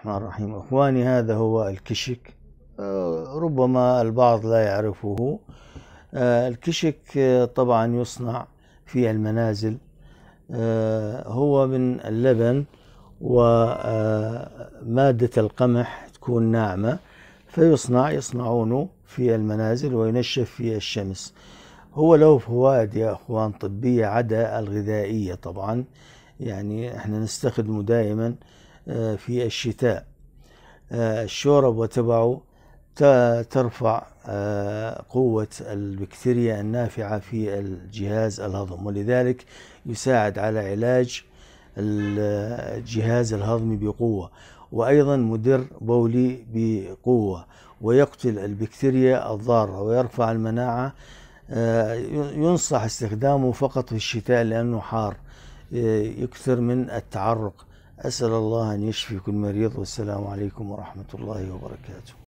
الرحمن الرحيم اخواني هذا هو الكشك آه، ربما البعض لا يعرفه آه، الكشك آه، طبعا يصنع في المنازل هو من اللبن ومادة القمح تكون ناعمة فيصنع يصنعونه في المنازل وينشف في الشمس هو له فوائد يا اخوان طبية عدا الغذائية طبعا يعني احنا نستخدمه دائما في الشتاء الشورب وتبعه ترفع آه، قوة البكتيريا النافعة في الجهاز الهضم ولذلك يساعد على علاج الجهاز الهضمي بقوة وأيضا مدر بولي بقوة ويقتل البكتيريا الضارة ويرفع المناعة آه، ينصح استخدامه فقط في الشتاء لأنه حار آه، يكثر من التعرق أسأل الله أن يشفي كل مريض والسلام عليكم ورحمة الله وبركاته